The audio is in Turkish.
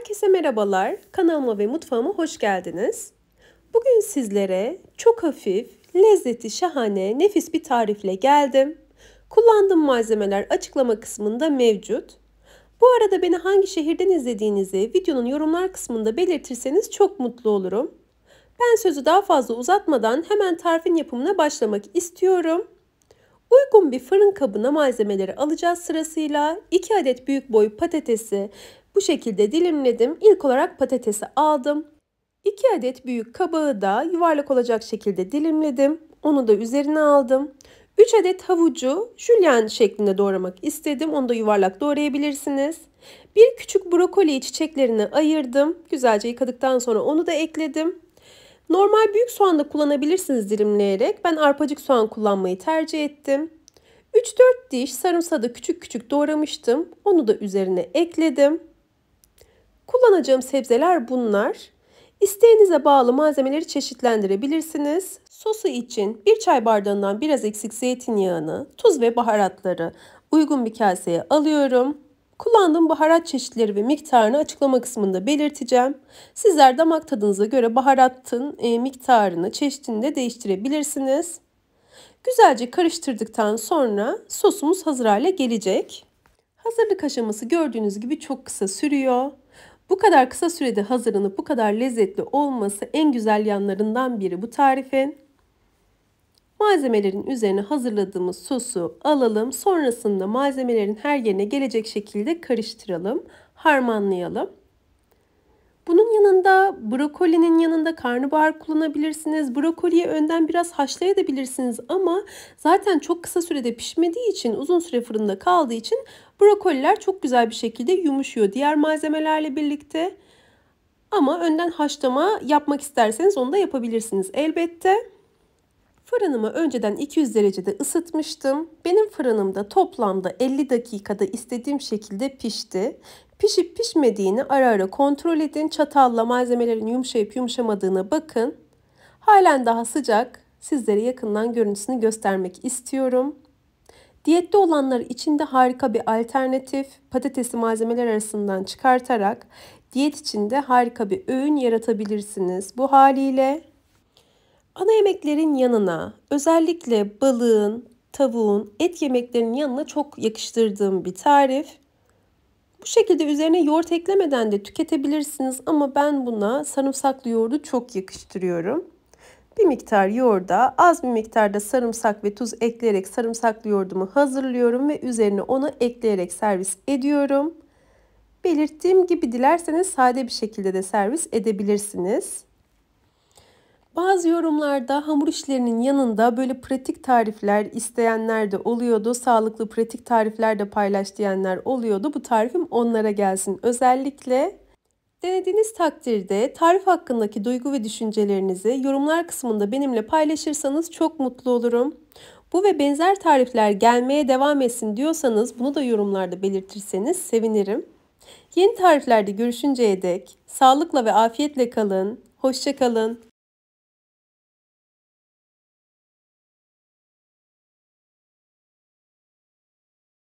Herkese merhabalar. Kanalıma ve mutfağıma hoş geldiniz. Bugün sizlere çok hafif, lezzeti şahane, nefis bir tarifle geldim. Kullandığım malzemeler açıklama kısmında mevcut. Bu arada beni hangi şehirden izlediğinizi videonun yorumlar kısmında belirtirseniz çok mutlu olurum. Ben sözü daha fazla uzatmadan hemen tarifin yapımına başlamak istiyorum. Uygun bir fırın kabına malzemeleri alacağız sırasıyla 2 adet büyük boy patatesi bu şekilde dilimledim. İlk olarak patatesi aldım. 2 adet büyük kabağı da yuvarlak olacak şekilde dilimledim. Onu da üzerine aldım. 3 adet havucu jülyen şeklinde doğramak istedim. Onu da yuvarlak doğrayabilirsiniz. Bir küçük brokoli çiçeklerini ayırdım. Güzelce yıkadıktan sonra onu da ekledim. Normal büyük soğan da kullanabilirsiniz dilimleyerek. Ben arpacık soğan kullanmayı tercih ettim. 3-4 diş sarımsağı da küçük küçük doğramıştım. Onu da üzerine ekledim. Kullanacağım sebzeler bunlar. İsteğinize bağlı malzemeleri çeşitlendirebilirsiniz. Sosu için bir çay bardağından biraz eksik zeytinyağını, tuz ve baharatları uygun bir kaseye alıyorum. Kullandığım baharat çeşitleri ve miktarını açıklama kısmında belirteceğim. Sizler damak tadınıza göre baharatın e, miktarını, çeşitini de değiştirebilirsiniz. Güzelce karıştırdıktan sonra sosumuz hazır hale gelecek. Hazırlık aşaması gördüğünüz gibi çok kısa sürüyor. Bu kadar kısa sürede hazırlanıp bu kadar lezzetli olması en güzel yanlarından biri bu tarifin. Malzemelerin üzerine hazırladığımız sosu alalım. Sonrasında malzemelerin her yerine gelecek şekilde karıştıralım, harmanlayalım. Bunun yanında brokolinin yanında karnabahar kullanabilirsiniz. Brokoliyi önden biraz haşlayabilirsiniz ama zaten çok kısa sürede pişmediği için uzun süre fırında kaldığı için Brokoliler çok güzel bir şekilde yumuşuyor diğer malzemelerle birlikte. Ama önden haşlama yapmak isterseniz onu da yapabilirsiniz elbette. Fırınımı önceden 200 derecede ısıtmıştım. Benim fırınımda toplamda 50 dakikada istediğim şekilde pişti. Pişip pişmediğini ara ara kontrol edin. Çatalla malzemelerin yumuşayıp yumuşamadığına bakın. Halen daha sıcak. Sizlere yakından görüntüsünü göstermek istiyorum. Diyette olanlar için de harika bir alternatif patatesi malzemeler arasından çıkartarak diyet içinde harika bir öğün yaratabilirsiniz bu haliyle. Ana yemeklerin yanına özellikle balığın, tavuğun, et yemeklerinin yanına çok yakıştırdığım bir tarif. Bu şekilde üzerine yoğurt eklemeden de tüketebilirsiniz ama ben buna sarımsaklı yoğurdu çok yakıştırıyorum bir miktar yoğurda az bir miktarda sarımsak ve tuz ekleyerek sarımsaklı yoğurdumu hazırlıyorum ve üzerine onu ekleyerek servis ediyorum. Belirttiğim gibi dilerseniz sade bir şekilde de servis edebilirsiniz. Bazı yorumlarda hamur işlerinin yanında böyle pratik tarifler isteyenler de oluyordu. Sağlıklı pratik tarifler de paylaş oluyordu. Bu tarifim onlara gelsin. Özellikle Denediğiniz takdirde tarif hakkındaki duygu ve düşüncelerinizi yorumlar kısmında benimle paylaşırsanız çok mutlu olurum. Bu ve benzer tarifler gelmeye devam etsin diyorsanız bunu da yorumlarda belirtirseniz sevinirim. Yeni tariflerde görüşünceye dek sağlıkla ve afiyetle kalın. Hoşçakalın.